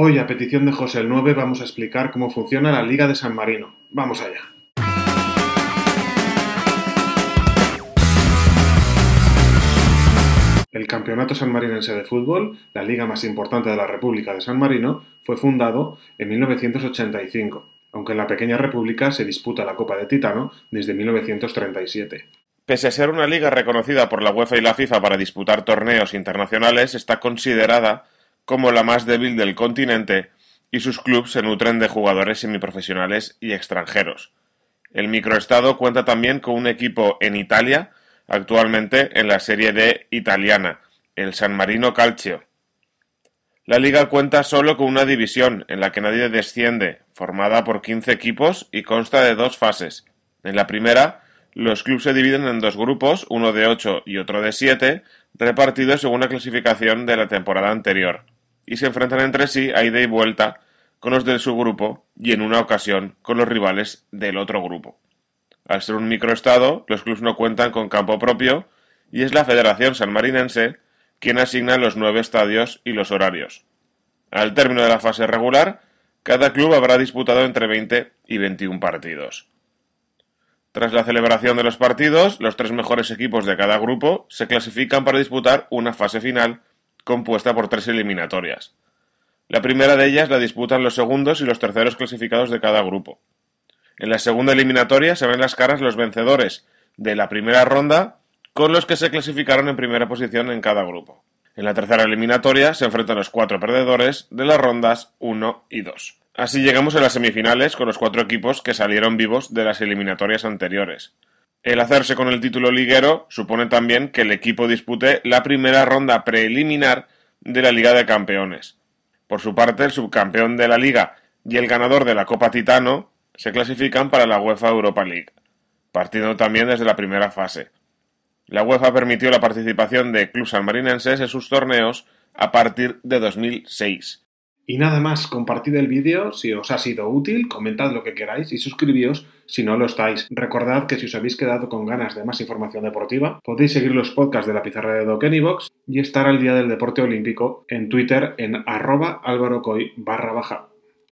Hoy, a petición de José el 9, vamos a explicar cómo funciona la Liga de San Marino. ¡Vamos allá! El Campeonato Sanmarinense de Fútbol, la liga más importante de la República de San Marino, fue fundado en 1985, aunque en la pequeña república se disputa la Copa de Titano desde 1937. Pese a ser una liga reconocida por la UEFA y la FIFA para disputar torneos internacionales, está considerada como la más débil del continente, y sus clubes se nutren de jugadores semiprofesionales y extranjeros. El microestado cuenta también con un equipo en Italia, actualmente en la Serie D italiana, el San Marino Calcio. La liga cuenta solo con una división, en la que nadie desciende, formada por 15 equipos y consta de dos fases. En la primera, los clubes se dividen en dos grupos, uno de 8 y otro de 7, repartidos según la clasificación de la temporada anterior y se enfrentan entre sí a ida y vuelta con los de su grupo y en una ocasión con los rivales del otro grupo. Al ser un microestado, los clubes no cuentan con campo propio y es la Federación Sanmarinense quien asigna los nueve estadios y los horarios. Al término de la fase regular, cada club habrá disputado entre 20 y 21 partidos. Tras la celebración de los partidos, los tres mejores equipos de cada grupo se clasifican para disputar una fase final compuesta por tres eliminatorias. La primera de ellas la disputan los segundos y los terceros clasificados de cada grupo. En la segunda eliminatoria se ven las caras los vencedores de la primera ronda con los que se clasificaron en primera posición en cada grupo. En la tercera eliminatoria se enfrentan los cuatro perdedores de las rondas 1 y 2. Así llegamos a las semifinales con los cuatro equipos que salieron vivos de las eliminatorias anteriores. El hacerse con el título liguero supone también que el equipo dispute la primera ronda preliminar de la Liga de Campeones. Por su parte, el subcampeón de la Liga y el ganador de la Copa Titano se clasifican para la UEFA Europa League, partiendo también desde la primera fase. La UEFA permitió la participación de clubes almarinenses en sus torneos a partir de 2006, y nada más, compartid el vídeo si os ha sido útil, comentad lo que queráis y suscribíos si no lo estáis. Recordad que si os habéis quedado con ganas de más información deportiva, podéis seguir los podcasts de la pizarra de Doc y estar al día del deporte olímpico en Twitter en arroba barra baja.